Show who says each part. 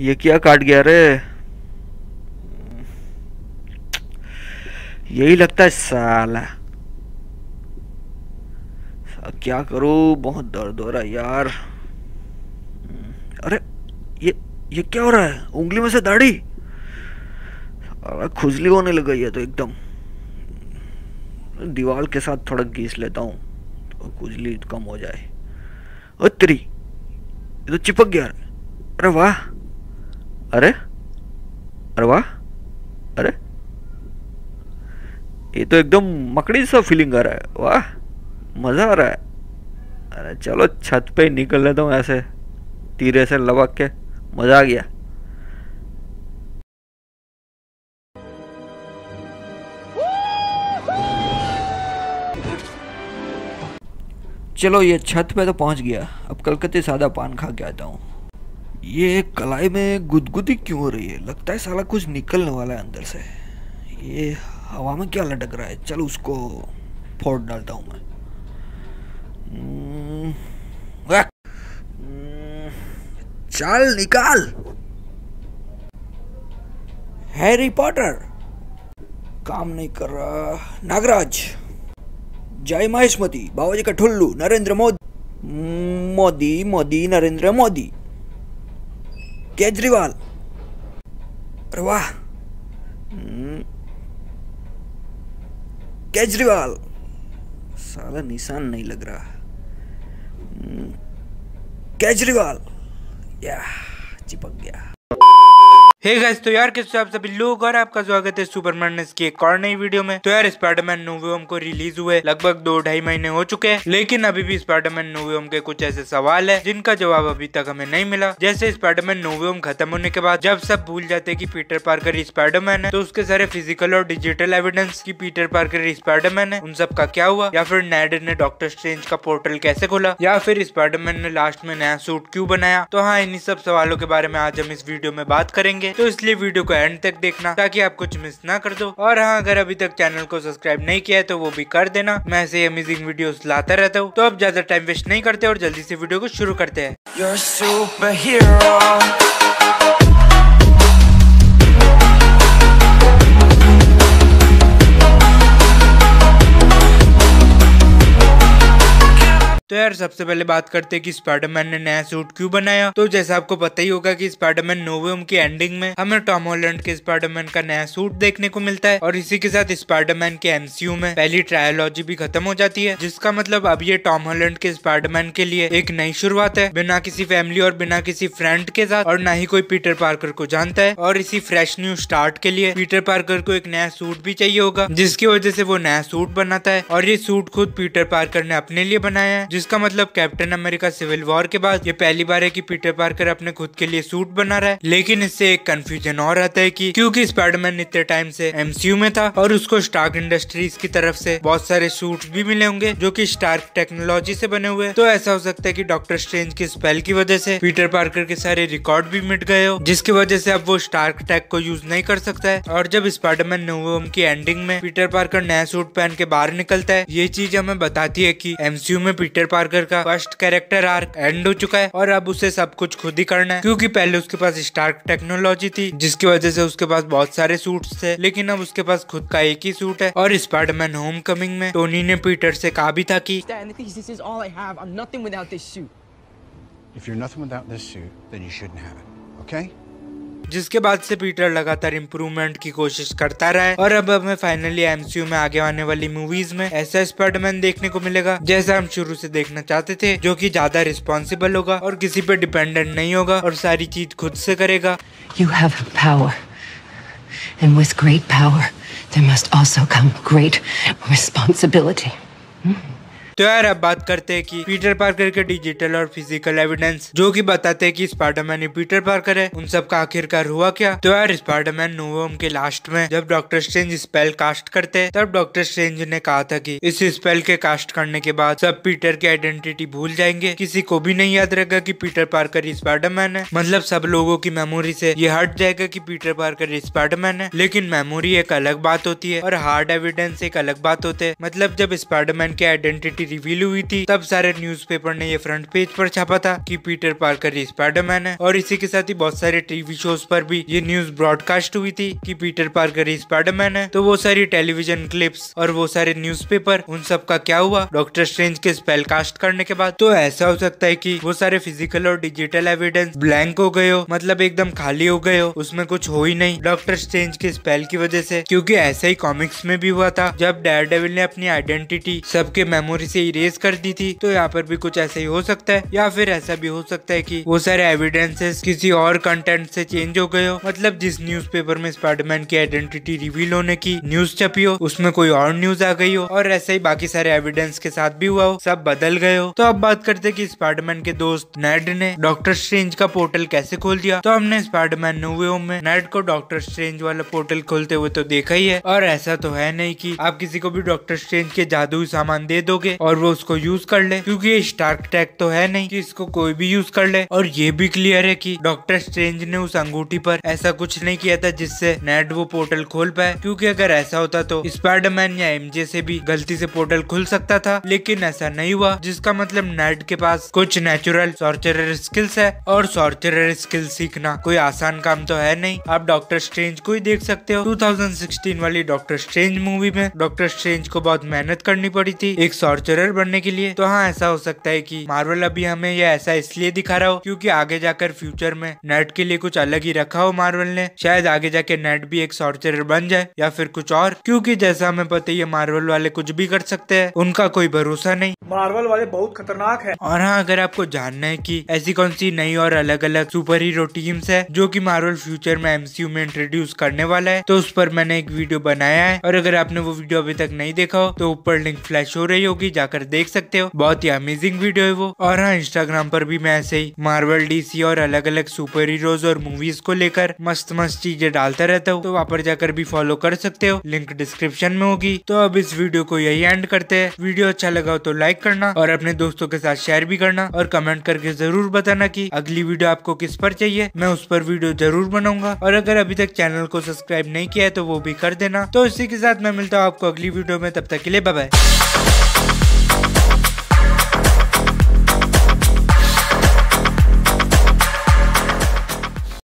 Speaker 1: ये क्या काट गया रे यही लगता है साला क्या करूं बहुत दर्द हो रहा है यार अरे ये ये क्या हो रहा है उंगली में से दाढ़ी अरे खुजली होने लग गई है तो एकदम दीवार के साथ थोड़ा घीस लेता हूँ तो खुजली कम हो जाए ओ तेरी ये तो चिपक गया अरे वाह अरे अरे वाह अरे ये तो एकदम मकड़ी सा फीलिंग आ रहा है वाह मज़ा आ रहा है अरे चलो छत पे ही निकल लेता हूँ ऐसे तीरे से लबक के मज़ा आ गया चलो ये छत पे तो पहुंच गया अब कलकत्ते सादा पान खा के आता हूँ ये कलाई में गुदगुदी क्यों हो रही है लगता है साला कुछ निकलने वाला है अंदर से ये हवा में क्या लटक रहा है चल उसको फोड़ डालता हूँ मैं हम्म, हम्म, चल निकाल हैरी पॉटर काम नहीं कर रहा नागराज जय महेशमती बाबाजी का ठुल्लू नरेंद्र मोदी हम्म, मोदी मोदी नरेंद्र मोदी केजरीवाल अरे वाह हम्म। केजरीवाल साला निशान नहीं लग रहा हम्म। केजरीवाल
Speaker 2: या चिपक गया हे hey तो यार किस आप सभी लोग और आपका स्वागत है सुपरमैन की एक और नई वीडियो में तो यार स्पाइडरमैन नोवेम को रिलीज हुए लगभग दो ढाई महीने हो चुके हैं लेकिन अभी भी स्पाइडरमैन नोवेम के कुछ ऐसे सवाल है जिनका जवाब अभी तक हमें नहीं मिला जैसे स्पाइडरमैन नोवियम खत्म होने के बाद जब सब भूल जाते की पीटर पार्कर स्पाइडरमैन है तो उसके सारे फिजिकल और डिजिटल एविडेंस की पीटर पार्कर स्पाइडरमैन है उन सब का क्या हुआ या फिर नैड ने डॉक्टर स्ट्रेंज का पोर्टल कैसे खोला या फिर स्पाइडरमैन ने लास्ट में नया सूट क्यूँ बनाया तो हाँ इन्हीं सब सवालों के बारे में आज हम इस वीडियो में बात करेंगे तो इसलिए वीडियो को एंड तक देखना ताकि आप कुछ मिस ना कर दो और हाँ अगर अभी तक चैनल को सब्सक्राइब नहीं किया है तो वो भी कर देना मैं ऐसे अमेजिंग वीडियो लाता रहता हूँ तो आप ज्यादा टाइम वेस्ट नहीं करते और जल्दी से वीडियो को शुरू करते हैं यार सबसे पहले बात करते हैं कि स्पाइडरमैन ने नया सूट क्यों बनाया तो जैसा आपको पता ही होगा कि स्पाइडरमैन नोवेम की एंडिंग में हमें टॉम होलैंड के स्पाइडरमैन का नया सूट देखने को मिलता है और इसी के साथ स्पाइडरमैन के एमसीयू में पहली ट्रायोलॉजी भी खत्म हो जाती है जिसका मतलब अब ये टॉम होलैंड के स्पाइडरमैन के लिए एक नई शुरुआत है बिना किसी फैमिली और बिना किसी फ्रेंड के साथ और ना ही कोई पीटर पार्कर को जानता है और इसी फ्रेश न्यू स्टार्ट के लिए पीटर पार्कर को एक नया सूट भी चाहिए होगा जिसकी वजह से वो नया सूट बनाता है और ये सूट खुद पीटर पार्कर ने अपने लिए बनाया है जिस इसका मतलब कैप्टन अमेरिका सिविल वॉर के बाद ये पहली बार है कि पीटर पार्कर अपने खुद के लिए सूट बना रहा है लेकिन इससे एक कंफ्यूजन और रहता है कि क्योंकि स्पाइडरमैन इतने टाइम से एमसीयू में था और उसको स्टार्क इंडस्ट्रीज की तरफ से बहुत सारे सूट भी मिले होंगे जो की स्टार्क टेक्नोलॉजी से बने हुए तो ऐसा हो सकता है की डॉक्टर स्ट्रेंज की स्पेल की वजह से पीटर पार्कर के सारे रिकॉर्ड भी मिट गए हो जिसकी वजह से अब वो स्टार्क टैग को यूज नहीं कर सकता है और जब स्पाइडरमैन नो होम की एंडिंग में पीटर पार्कर नया सूट पहन के बाहर निकलता है ये चीज हमें बताती है की एमसीयू में पीटर पार्कर पार्कर का फर्स्ट कैरेक्टर आर्क एंड हो चुका है और अब उसे सब कुछ खुद ही करना है क्योंकि पहले उसके पास स्टार्क टेक्नोलॉजी थी जिसकी वजह से उसके पास बहुत सारे सूट थे लेकिन अब उसके पास खुद का एक ही सूट है और स्पाइडरमैन होम कमिंग में टोनी ने पीटर से कहा भी था की If you're nothing without this suit, then you shouldn't have it, okay? जिसके बाद से पीटर लगातार इम्प्रूवमेंट की कोशिश करता रहा है और अब हमें फाइनली एमसीयू में आगे आने वाली मूवीज में ऐसा स्पाइडरमैन देखने को मिलेगा जैसा हम शुरू से देखना चाहते थे जो कि ज्यादा रिस्पॉन्सिबल होगा और किसी पे डिपेंडेंट नहीं होगा और सारी चीज खुद से करेगा you have power and with great power there must also come great responsibility तो यार अब बात करते हैं कि पीटर पार्कर के डिजिटल और फिजिकल एविडेंस जो कि बताते हैं कि स्पाइडरमैन ही पीटर पार्कर है उन सब का आखिरकार हुआ क्या तो यार स्पाइडरमैन नोवोम के लास्ट में जब डॉक्टर स्ट्रेंज स्पेल कास्ट करते हैं तब डॉक्टर स्ट्रेंज ने कहा था कि इस स्पेल के कास्ट करने के बाद सब पीटर की आइडेंटिटी भूल जाएंगे किसी को भी नहीं याद रहेगा की पीटर पार्कर स्पाइडरमैन है मतलब सब लोगों की मेमोरी से ये हट जाएगा की पीटर पार्कर स्पाइडरमैन है लेकिन मेमोरी एक अलग बात होती है और हार्ड एविडेंस एक अलग बात होते है मतलब जब स्पाइडरमैन की आइडेंटिटी रिवील हुई थी तब सारे न्यूज़पेपर ने ये फ्रंट पेज पर छापा था कि पीटर पार्कर ये स्पाइडरमैन है और इसी के साथ ही बहुत सारे टीवी शोज पर भी ये न्यूज ब्रॉडकास्ट हुई थी कि पीटर पार्कर ये स्पाइडरमैन है तो वो सारी टेलीविजन क्लिप्स और वो सारे न्यूज उन सब का क्या हुआ डॉक्टर स्ट्रेंज के स्पेल कास्ट करने के बाद तो ऐसा हो सकता है की वो सारे फिजिकल और डिजिटल एविडेंस ब्लैंक हो गए हो मतलब एकदम खाली हो गए हो उसमें कुछ हो ही नहीं डॉक्टर स्ट्रेंज के स्पेल की वजह से क्योंकि ऐसा ही कॉमिक्स में भी हुआ था जब डेयर डेविल ने अपनी आइडेंटिटी सबके मेमोरी से इरेज कर दी थी तो यहाँ पर भी कुछ ऐसा ही हो सकता है या फिर ऐसा भी हो सकता है कि वो सारे एविडेंसेस किसी और कंटेंट से चेंज हो गए हो मतलब जिस न्यूज़पेपर में स्पाइडरमैन की आइडेंटिटी रिवील होने की न्यूज छपी हो उसमें कोई और न्यूज आ गई हो और ऐसे ही बाकी सारे एविडेंस के साथ भी हुआ हो सब बदल गए हो तो अब बात करते कि स्पाइडरमैन के दोस्त नेड ने डॉक्टर स्ट्रेंज का पोर्टल कैसे खोल दिया तो हमने स्पाइडरमैन नुवे होम में नेड को डॉक्टर स्ट्रेंज वाला पोर्टल खोलते हुए तो देखा ही है और ऐसा तो है नहीं की आप किसी को भी डॉक्टर स्ट्रेंज के जादू सामान दे दोगे और वो उसको यूज कर ले क्योंकि ये स्टार्क टैग तो है नहीं कि इसको कोई भी यूज कर ले और ये भी क्लियर है कि डॉक्टर स्ट्रेंज ने उस अंगूठी पर ऐसा कुछ नहीं किया था जिससे नेट वो पोर्टल खोल पाए क्योंकि अगर ऐसा होता तो स्पाइडरमैन या एमजे से भी गलती से पोर्टल खुल सकता था लेकिन ऐसा नहीं हुआ जिसका मतलब नेट के पास कुछ नेचुरल सॉर्चरर स्किल्स है और सॉर्चरर स्किल सीखना कोई आसान काम तो है नहीं आप डॉक्टर स्ट्रेंज को ही देख सकते हो 2016 वाली डॉक्टर स्ट्रेंज मूवी में डॉक्टर स्ट्रेंज को बहुत मेहनत करनी पड़ी थी एक सॉर्चर लेक्चरर बनने के लिए तो हाँ ऐसा हो सकता है कि मार्वल अभी हमें यह ऐसा इसलिए दिखा रहा हो क्योंकि आगे जाकर फ्यूचर में नेट के लिए कुछ अलग ही रखा हो मार्वल ने शायद आगे जाके नेट भी एक सॉर्चरर बन जाए या फिर कुछ और क्योंकि जैसा हमें पता ही है मार्वल वाले कुछ भी कर सकते हैं उनका कोई भरोसा नहीं मार्वल वाले बहुत खतरनाक है और हाँ अगर आपको जानना है की ऐसी कौन सी नई और अलग अलग सुपर हीरो टीम्स है जो की मार्वल फ्यूचर में एमसीयू में इंट्रोड्यूस करने वाला है तो उस पर मैंने एक वीडियो बनाया है और अगर आपने वो वीडियो अभी तक नहीं देखा हो तो ऊपर लिंक फ्लैश हो रही होगी जाकर देख सकते हो बहुत ही अमेजिंग वीडियो है वो और हाँ इंस्टाग्राम पर भी मैं ऐसे ही मार्वल डीसी और अलग अलग सुपर हीरोज और मूवीज को लेकर मस्त मस्त चीजें डालता रहता हूँ तो वहाँ पर जाकर भी फॉलो कर सकते हो लिंक डिस्क्रिप्शन में होगी तो अब इस वीडियो को यही एंड करते हैं वीडियो अच्छा लगा हो तो लाइक करना और अपने दोस्तों के साथ शेयर भी करना और कमेंट करके जरूर बताना की अगली वीडियो आपको किस पर चाहिए मैं उस पर वीडियो जरूर बनाऊंगा और अगर अभी तक चैनल को सब्सक्राइब नहीं किया है तो वो भी कर देना तो इसी के साथ मैं मिलता हूँ आपको अगली वीडियो में तब तक के लिए बाय